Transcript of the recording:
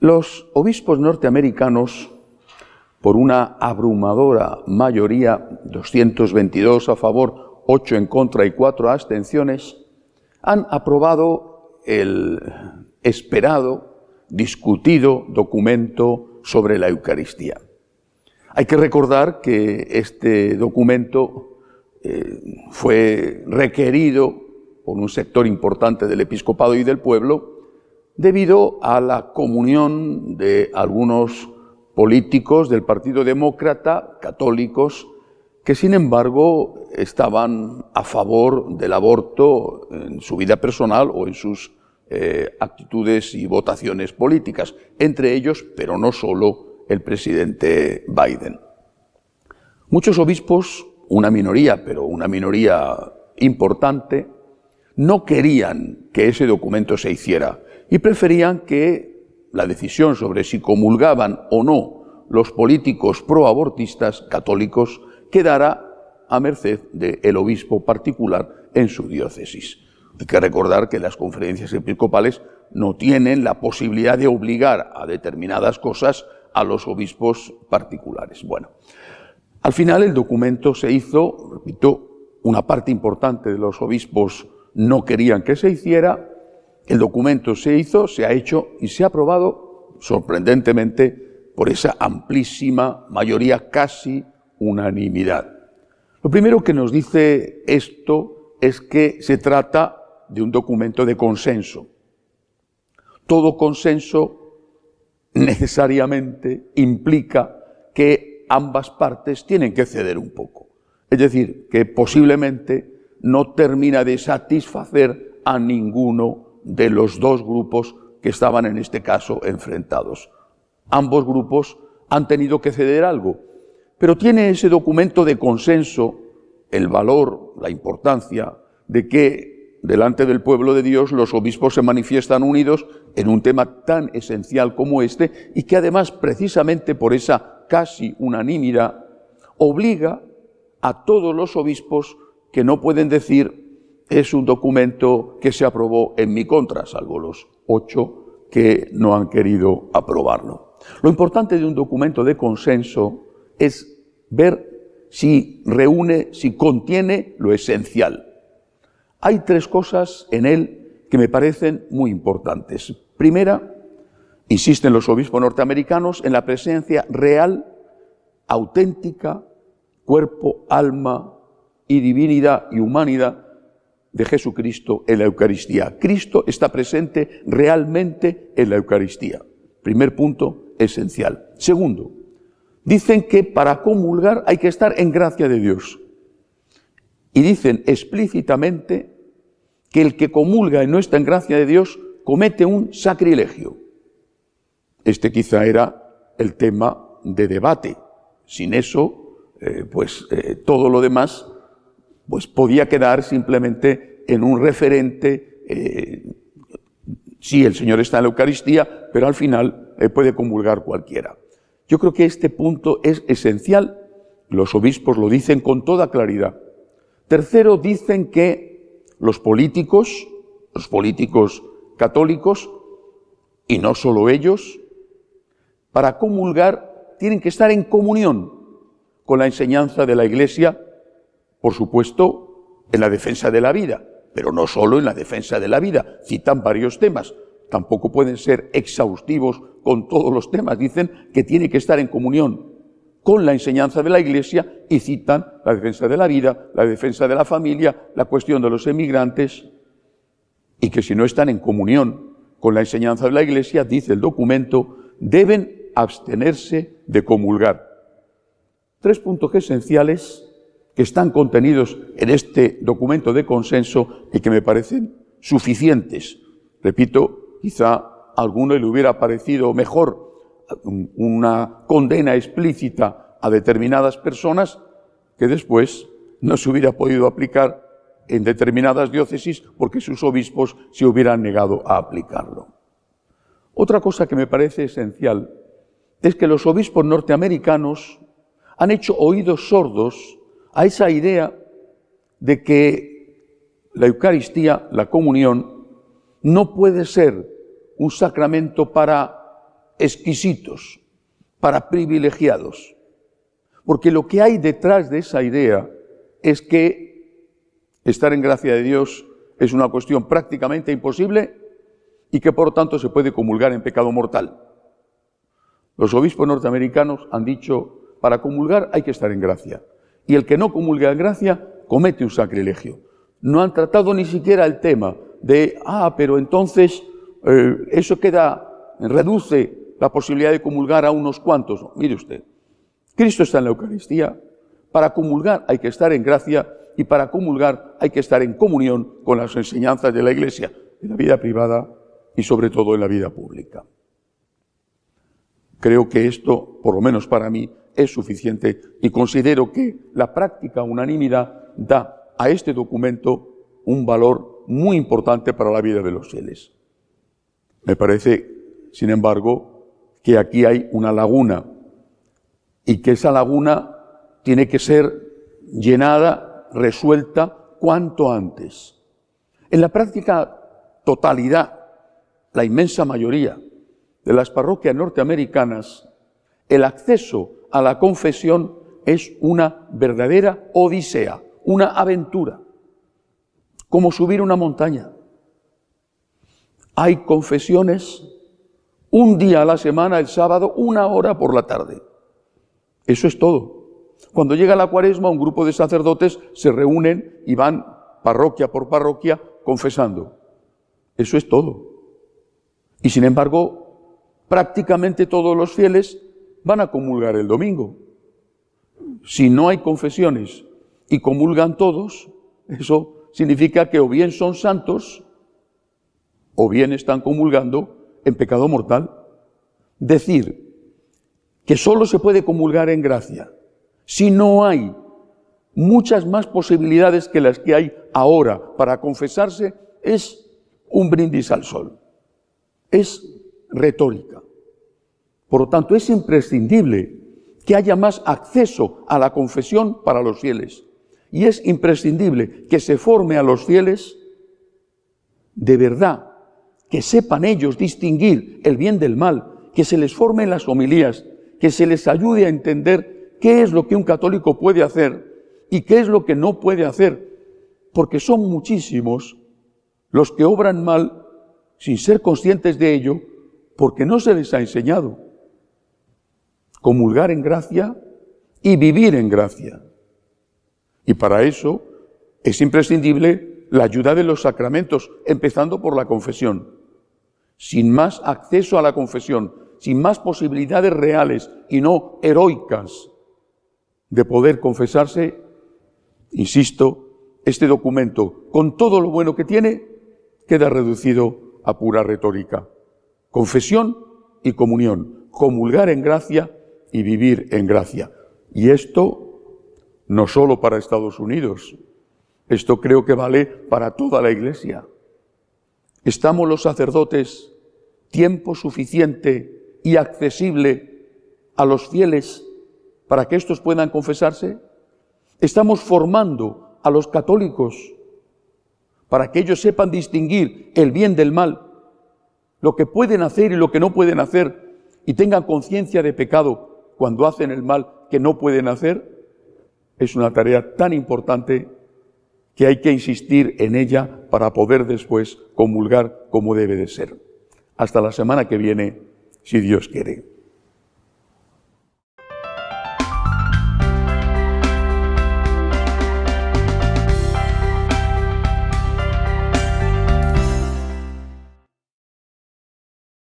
Los obispos norteamericanos, por una abrumadora mayoría, 222 a favor, 8 en contra y 4 abstenciones, han aprobado el esperado, discutido documento sobre la Eucaristía. Hay que recordar que este documento eh, fue requerido por un sector importante del episcopado y del pueblo, debido a la comunión de algunos políticos del Partido Demócrata, católicos, que sin embargo estaban a favor del aborto en su vida personal o en sus eh, actitudes y votaciones políticas, entre ellos, pero no solo, el presidente Biden. Muchos obispos, una minoría, pero una minoría importante, no querían que ese documento se hiciera, y preferían que la decisión sobre si comulgaban o no los políticos proabortistas católicos quedara a merced del obispo particular en su diócesis. Hay que recordar que las conferencias episcopales no tienen la posibilidad de obligar a determinadas cosas a los obispos particulares. Bueno, al final el documento se hizo, repito, una parte importante de los obispos no querían que se hiciera, el documento se hizo, se ha hecho y se ha aprobado, sorprendentemente, por esa amplísima mayoría, casi unanimidad. Lo primero que nos dice esto es que se trata de un documento de consenso. Todo consenso necesariamente implica que ambas partes tienen que ceder un poco. Es decir, que posiblemente no termina de satisfacer a ninguno de los dos grupos que estaban en este caso enfrentados. Ambos grupos han tenido que ceder algo, pero tiene ese documento de consenso el valor, la importancia de que delante del pueblo de Dios los obispos se manifiestan unidos en un tema tan esencial como este y que además precisamente por esa casi unanimidad obliga a todos los obispos que no pueden decir es un documento que se aprobó en mi contra, salvo los ocho que no han querido aprobarlo. Lo importante de un documento de consenso es ver si reúne, si contiene lo esencial. Hay tres cosas en él que me parecen muy importantes. Primera, insisten los obispos norteamericanos en la presencia real, auténtica, cuerpo, alma y divinidad y humanidad de Jesucristo en la Eucaristía. Cristo está presente realmente en la Eucaristía. Primer punto esencial. Segundo, dicen que para comulgar hay que estar en gracia de Dios. Y dicen explícitamente que el que comulga y no está en gracia de Dios comete un sacrilegio. Este quizá era el tema de debate. Sin eso, eh, pues eh, todo lo demás pues podía quedar simplemente en un referente, eh, sí, el Señor está en la Eucaristía, pero al final eh, puede comulgar cualquiera. Yo creo que este punto es esencial, los obispos lo dicen con toda claridad. Tercero, dicen que los políticos, los políticos católicos, y no solo ellos, para comulgar tienen que estar en comunión con la enseñanza de la Iglesia por supuesto, en la defensa de la vida, pero no solo en la defensa de la vida. Citan varios temas. Tampoco pueden ser exhaustivos con todos los temas. Dicen que tiene que estar en comunión con la enseñanza de la Iglesia y citan la defensa de la vida, la defensa de la familia, la cuestión de los emigrantes, y que si no están en comunión con la enseñanza de la Iglesia, dice el documento, deben abstenerse de comulgar. Tres puntos esenciales que están contenidos en este documento de consenso y que me parecen suficientes. Repito, quizá a alguno le hubiera parecido mejor una condena explícita a determinadas personas que después no se hubiera podido aplicar en determinadas diócesis porque sus obispos se hubieran negado a aplicarlo. Otra cosa que me parece esencial es que los obispos norteamericanos han hecho oídos sordos a esa idea de que la Eucaristía, la comunión, no puede ser un sacramento para exquisitos, para privilegiados. Porque lo que hay detrás de esa idea es que estar en gracia de Dios es una cuestión prácticamente imposible y que por lo tanto se puede comulgar en pecado mortal. Los obispos norteamericanos han dicho, para comulgar hay que estar en gracia y el que no comulga en gracia comete un sacrilegio. No han tratado ni siquiera el tema de, ah, pero entonces eh, eso queda, reduce la posibilidad de comulgar a unos cuantos. mire usted, Cristo está en la Eucaristía, para comulgar hay que estar en gracia y para comulgar hay que estar en comunión con las enseñanzas de la Iglesia, en la vida privada y sobre todo en la vida pública. Creo que esto, por lo menos para mí, es suficiente y considero que la práctica unanimidad da a este documento un valor muy importante para la vida de los fieles. Me parece, sin embargo, que aquí hay una laguna y que esa laguna tiene que ser llenada, resuelta, cuanto antes. En la práctica totalidad, la inmensa mayoría de las parroquias norteamericanas, el acceso a la confesión es una verdadera odisea, una aventura, como subir una montaña. Hay confesiones un día a la semana, el sábado, una hora por la tarde. Eso es todo. Cuando llega la cuaresma, un grupo de sacerdotes se reúnen y van parroquia por parroquia confesando. Eso es todo. Y sin embargo, prácticamente todos los fieles van a comulgar el domingo. Si no hay confesiones y comulgan todos, eso significa que o bien son santos o bien están comulgando en pecado mortal. Decir que solo se puede comulgar en gracia si no hay muchas más posibilidades que las que hay ahora para confesarse es un brindis al sol. Es retórica. Por lo tanto, es imprescindible que haya más acceso a la confesión para los fieles. Y es imprescindible que se forme a los fieles de verdad, que sepan ellos distinguir el bien del mal, que se les formen las homilías, que se les ayude a entender qué es lo que un católico puede hacer y qué es lo que no puede hacer, porque son muchísimos los que obran mal sin ser conscientes de ello porque no se les ha enseñado comulgar en gracia y vivir en gracia. Y para eso es imprescindible la ayuda de los sacramentos, empezando por la confesión. Sin más acceso a la confesión, sin más posibilidades reales y no heroicas de poder confesarse, insisto, este documento, con todo lo bueno que tiene, queda reducido a pura retórica. Confesión y comunión, comulgar en gracia y vivir en gracia. Y esto no solo para Estados Unidos, esto creo que vale para toda la Iglesia. ¿Estamos los sacerdotes tiempo suficiente y accesible a los fieles para que estos puedan confesarse? ¿Estamos formando a los católicos para que ellos sepan distinguir el bien del mal, lo que pueden hacer y lo que no pueden hacer, y tengan conciencia de pecado cuando hacen el mal que no pueden hacer, es una tarea tan importante que hay que insistir en ella para poder después comulgar como debe de ser. Hasta la semana que viene, si Dios quiere.